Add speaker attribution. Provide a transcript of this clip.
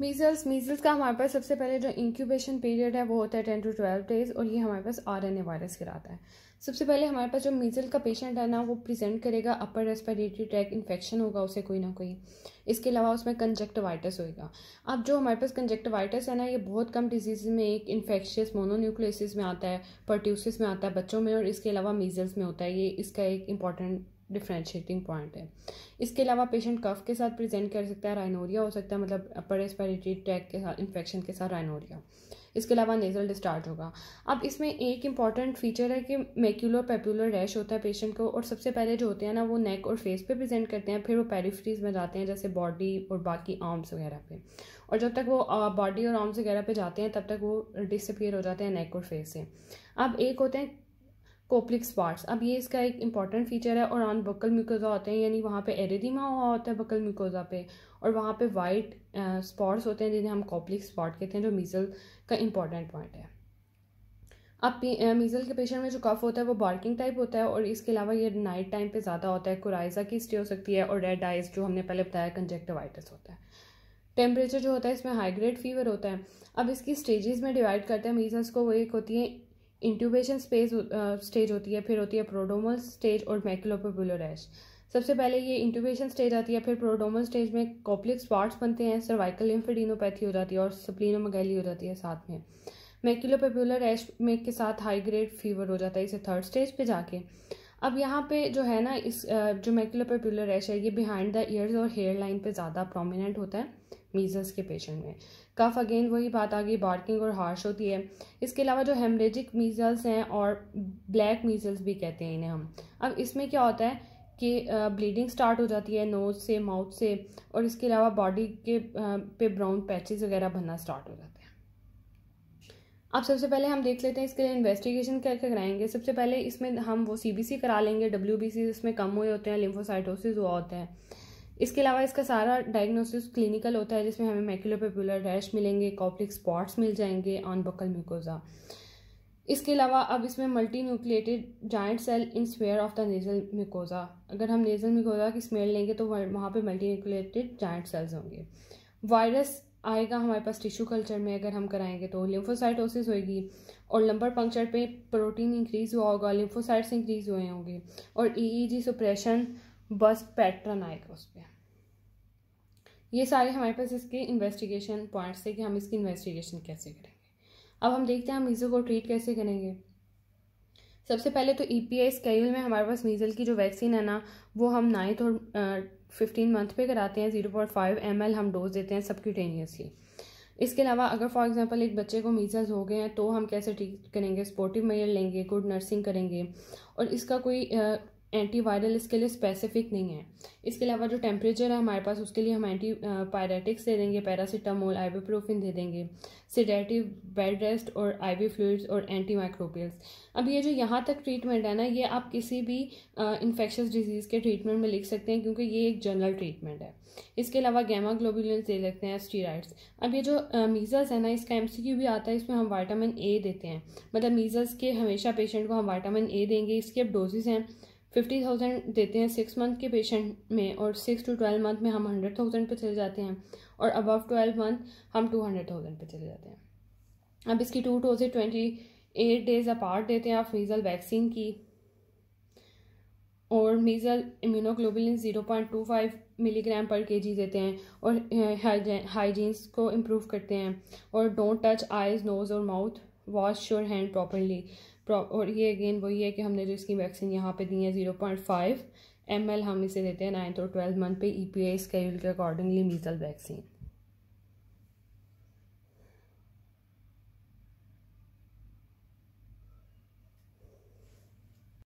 Speaker 1: measles measles का हमारे पास सबसे पहले जो इंक्यूबेशन पीरियड है वो होता है टेन टू ट्वेल्व डेज और ये हमारे पास आर एन ए वायरस गिराता है सबसे पहले हमारे पास जो मीज़ल का पेशेंट है ना वो प्रेजेंट करेगा अपर रेस्पिरेटरी ट्रैक इन्फेक्शन होगा उसे कोई ना कोई इसके अलावा उसमें कंजक्टिवाइटिस होगा अब जो हमारे पास कंजक्टिवाइटिस है ना ये बहुत कम डिजीज़ में एक इन्फेक्शियस मोनोन्यूक्लियसिस में आता है पर्ट्यूसिस में आता है बच्चों में और इसके अलावा मीज़ल्स में होता है ये इसका एक इंपॉर्टेंट डिफ्रेंशिएटिंग पॉइंट है इसके अलावा पेशेंट कफ के साथ प्रेजेंट कर सकता है राइनोरिया हो सकता है मतलब अपर रेस्पिरेटरी ट्रैक के साथ इन्फेक्शन के साथ राइनोरिया इसके अलावा नेजल डिस्चार्ज होगा अब इसमें एक इंपॉर्टेंट फीचर है कि मेक्यूलर पेप्यूलर रैश होता है पेशेंट को और सबसे पहले जो होते हैं ना वो नेक और फेस पे प्रेजेंट करते हैं फिर वो पेरिफ्रीज में जाते हैं जैसे बॉडी और बाकी आर्म्स वगैरह पे और जब तक वो बॉडी और आर्म्स वगैरह पे जाते हैं तब तक वो डिसअपियर हो जाते हैं नेक और फेस से अब एक होते हैं कोपलिक स्वार्ट्स अब ये इसका एक इंपॉर्टेंट फीचर है और ऑन बकल म्यूकोजा होते हैं यानी वहाँ पे एरेडिमा हुआ होता है बकल म्यूकोजा पे और वहाँ पे वाइट स्पॉट्स uh, होते हैं जिन्हें हम कोपलिक स्पॉट कहते हैं जो मीज़ल का इंपॉर्टेंट पॉइंट है अब मीज़ल uh, के पेशेंट में जो कफ होता है वो बार्किंग टाइप होता है और इसके अलावा ये नाइट टाइम पे ज़्यादा होता है कुराइजा की स्टे हो सकती है और रेड आइज जो हमने पहले बताया कंजेक्टिवाइटिस होता है टेम्परेचर जो होता है इसमें हाई ग्रेड फीवर होता है अब इसकी स्टेजेस में डिवाइड करते हैं मीज़ल्स को वो एक होती है इंट्यूबेशन स्पेस स्टेज होती है फिर होती है प्रोडोमल स्टेज और मैक्लोपोबुलर रैश सबसे पहले ये इंट्यूबेशन स्टेज आती है फिर प्रोडोमल स्टेज में कॉप्लिक्स पार्ट्स बनते हैं सर्वाइकल लिम्फेडिनोपैथी हो जाती है और स्प्लिनोमगैली हो जाती है साथ में मैक्यूलोपेबुलर रैश में के साथ हाई ग्रेड फीवर हो जाता है इसे थर्ड स्टेज पर जाके अब यहाँ पे जो है ना इस जो मैकुलर पेपुलर रैश है ये बिहाइंड द ईयर्स और हेयर लाइन पे ज़्यादा प्रोमिनेंट होता है मीजल्स के पेशेंट में कफ अगेन वही बात आ गई बार्किंग और हार्श होती है इसके अलावा जो हेमरेजिक मीजल्स हैं और ब्लैक मीजल्स भी कहते हैं इन्हें हम अब इसमें क्या होता है कि ब्लीडिंग स्टार्ट हो जाती है नोज़ से माउथ से और इसके अलावा बॉडी के पे ब्राउन पैचेस वगैरह बनना स्टार्ट हो जाता है अब सबसे पहले हम देख लेते हैं इसके लिए इन्वेस्टिगेशन क्या क्या कराएंगे सबसे पहले इसमें हम वो सी करा लेंगे डब्ल्यू बी सी इसमें कम हुए होते हैं लिम्फोसाइटोसिस हुआ होता है इसके अलावा इसका सारा डायग्नोसिस क्लिनिकल होता है जिसमें हमें मैक्यूलोपेपुलर रैश मिलेंगे कॉप्लिक स्पॉट्स मिल जाएंगे ऑन बकल म्यूकोजा इसके अलावा अब इसमें multi nucleated giant cell in smear of the nasal mucosa अगर हम नेजल म्यूकोजा की स्मेल लेंगे तो वहाँ पर मल्टी न्यूक्लिएटेड जाइंट सेल्स होंगे वायरस आएगा हमारे पास टिश्यू कल्चर में अगर हम कराएंगे तो लिम्फोसाइटोसिस होएगी और लंबर पंक्चर पे प्रोटीन इंक्रीज हुआ होगा लिम्फोसाइट्स इंक्रीज हुए होंगे और EEG e suppression e burst pattern आएगा उस पर ये सारे हमारे पास इसके इन्वेस्टिगेशन पॉइंट्स थे कि हम इसकी इन्वेस्टिगेशन कैसे करेंगे अब हम देखते हैं हम मीज़ो को ट्रीट कैसे करेंगे सबसे पहले तो ई पी आई स्केड्यूल में हमारे पास मीज़ल की जो वैक्सीन है ना वो हम नाइन्थ और फिफ्टीन मंथ पे कराते हैं zero point five M L हम डोज देते हैं सबक्यूटेनियसली इसके अलावा अगर फॉर एग्जांपल एक बच्चे को मीजल्स हो गए हैं तो हम कैसे ट्रीट करेंगे स्पोर्टिव मेयर लेंगे गुड नर्सिंग करेंगे और इसका कोई एंटीवायरल इसके लिए स्पेसिफिक नहीं है इसके अलावा जो टेम्परेचर है हमारे पास उसके लिए हम एंटी पायरेटिक्स दे देंगे पैरासीटामोल आइबोप्रोफिन दे देंगे सिडेटिव बेड रेस्ट और आईवी फ्लूड्स और एंटी माइक्रोबियल्स अब ये जो यहाँ तक ट्रीटमेंट है ना ये आप किसी भी इन्फेक्शस डिजीज़ के ट्रीटमेंट में लिख सकते हैं क्योंकि ये एक जनरल ट्रीटमेंट है इसके अलावा गैमा ग्लोबुलेंस दे सकते हैं स्टीराइड्स अब ये जो मीज़ल्स है ना इसका एम भी आता है इसमें हम वाइटामिन ए देते हैं मतलब मीज़ल्स के हमेशा पेशेंट को हम वाइटामिन ए देंगे इसके अब डोजेज़ हैं फिफ्टी थाउजेंड देते हैं सिक्स मंथ के पेशेंट में और सिक्स टू ट्वेल्व मंथ में हम हंड्रेड थाउजेंड पर चले जाते हैं और अबव ट्वेल्व मंथ हम टू हंड्रेड थाउजेंड पर चले जाते हैं अब इसकी two doses twenty eight days apart देते हैं आप मीज़ल वैक्सीन की और measles immunoglobulin zero point two five milligram per K जी देते हैं और हाइजीन्स को इम्प्रूव करते हैं और डोंट टच आइज़ नोज़ और mouth wash your hand properly और ये अगेन वही है कि हमने जो इसकी वैक्सीन यहाँ पे दी है zero point five M L हम इसे देते हैं नाइन्थ और ट्वेल्थ मंथ पे ई पी आई स्केड्यूल के अकॉर्डिंगली मीज़ल वैक्सीन